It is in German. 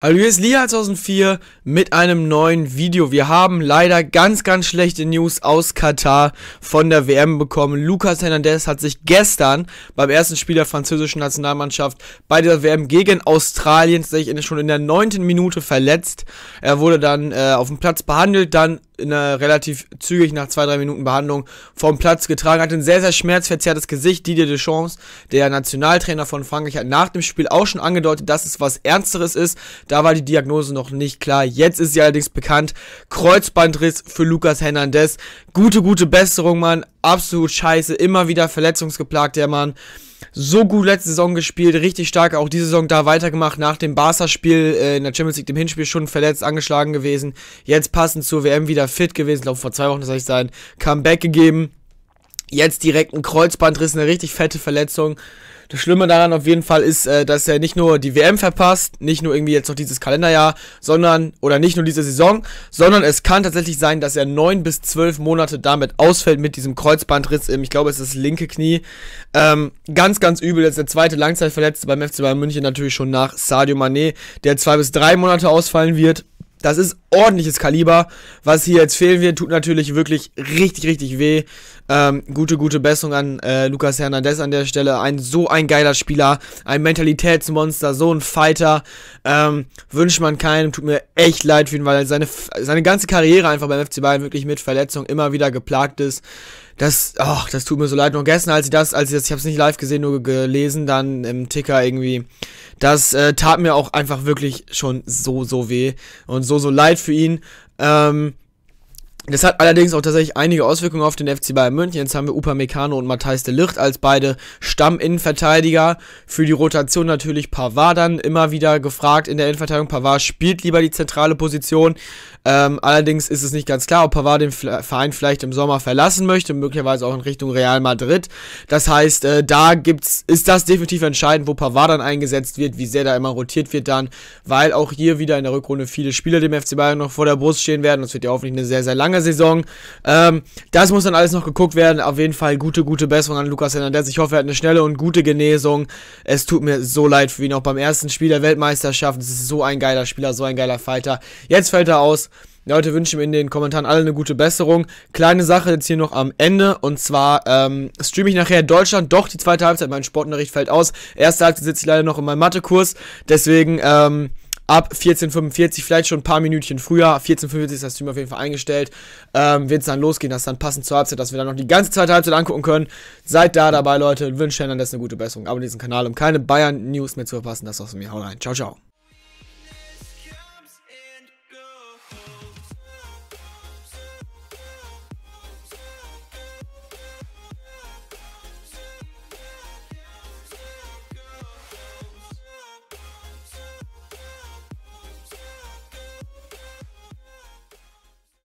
Hallo, hier ist Lia 2004 mit einem neuen Video. Wir haben leider ganz, ganz schlechte News aus Katar von der WM bekommen. Lucas Hernandez hat sich gestern beim ersten Spiel der französischen Nationalmannschaft bei der WM gegen Australien tatsächlich schon in der neunten Minute verletzt. Er wurde dann äh, auf dem Platz behandelt, dann in einer relativ zügig nach zwei, drei Minuten Behandlung vom Platz getragen. Hat ein sehr, sehr schmerzverzerrtes Gesicht. Didier Deschamps, der Nationaltrainer von Frankreich, hat nach dem Spiel auch schon angedeutet, dass es was Ernsteres ist. Da war die Diagnose noch nicht klar. Jetzt ist sie allerdings bekannt. Kreuzbandriss für Lucas Hernandez. Gute, gute Besserung, Mann. Absolut scheiße. Immer wieder verletzungsgeplagt, der Mann so gut letzte Saison gespielt, richtig stark auch diese Saison da weitergemacht, nach dem Barca-Spiel äh, in der Champions League, dem Hinspiel schon verletzt, angeschlagen gewesen, jetzt passend zur WM wieder fit gewesen, glaube vor zwei Wochen, das soll ich sein, Comeback gegeben Jetzt direkt ein Kreuzbandriss, eine richtig fette Verletzung. Das Schlimme daran auf jeden Fall ist, äh, dass er nicht nur die WM verpasst, nicht nur irgendwie jetzt noch dieses Kalenderjahr, sondern, oder nicht nur diese Saison, sondern es kann tatsächlich sein, dass er neun bis zwölf Monate damit ausfällt mit diesem Kreuzbandriss im, ich glaube, es ist das linke Knie. Ähm, ganz, ganz übel. Jetzt der zweite Langzeitverletzte beim FC Bayern München natürlich schon nach Sadio Mané, der zwei bis drei Monate ausfallen wird. Das ist ordentliches Kaliber. Was hier jetzt fehlen wird, tut natürlich wirklich richtig, richtig weh. Ähm, gute, gute Besserung an äh, Lucas Hernandez an der Stelle. Ein so ein geiler Spieler, ein Mentalitätsmonster, so ein Fighter. Ähm, wünscht man keinen. Tut mir echt leid für ihn, weil seine, seine ganze Karriere einfach beim FC Bayern wirklich mit Verletzungen immer wieder geplagt ist. Das, ach, das tut mir so leid. Nur gestern, als ich das, als ich das, ich hab's nicht live gesehen, nur gelesen, dann im Ticker irgendwie. Das äh, tat mir auch einfach wirklich schon so, so weh. Und so, so leid für ihn. Ähm, das hat allerdings auch tatsächlich einige Auswirkungen auf den FC Bayern München. Jetzt haben wir Upamecano und Matthijs de Licht als beide Stamminnenverteidiger. Für die Rotation natürlich Pavard dann immer wieder gefragt in der Innenverteidigung. Pavard spielt lieber die zentrale Position. Ähm, allerdings ist es nicht ganz klar, ob Pavard den Verein vielleicht im Sommer verlassen möchte, möglicherweise auch in Richtung Real Madrid. Das heißt, äh, da gibt's, ist das definitiv entscheidend, wo Pavard dann eingesetzt wird, wie sehr da immer rotiert wird dann, weil auch hier wieder in der Rückrunde viele Spieler dem FC Bayern noch vor der Brust stehen werden. Das wird ja hoffentlich eine sehr, sehr lange langer Saison. Ähm, das muss dann alles noch geguckt werden. Auf jeden Fall gute, gute Besserung an Lukas Hernandez. Ich hoffe, er hat eine schnelle und gute Genesung. Es tut mir so leid für ihn, auch beim ersten Spiel der Weltmeisterschaft. Es ist so ein geiler Spieler, so ein geiler Fighter. Jetzt fällt er aus. Leute wünschen mir in den Kommentaren alle eine gute Besserung. Kleine Sache jetzt hier noch am Ende. Und zwar ähm, streame ich nachher Deutschland doch die zweite Halbzeit. Mein Sportunterricht fällt aus. Erste Halbzeit sitze ich leider noch in meinem Mathekurs. Deswegen ähm, ab 14.45, vielleicht schon ein paar Minütchen früher. 14.45 ist das Stream auf jeden Fall eingestellt. Ähm, Wird es dann losgehen, dass dann passend zur Halbzeit, dass wir dann noch die ganze zweite Halbzeit angucken können. Seid da dabei, Leute. Wünsche Herrn das eine gute Besserung. Abonniert diesen Kanal, um keine Bayern-News mehr zu verpassen. Das war's von mir. Haut rein. Ciao, ciao.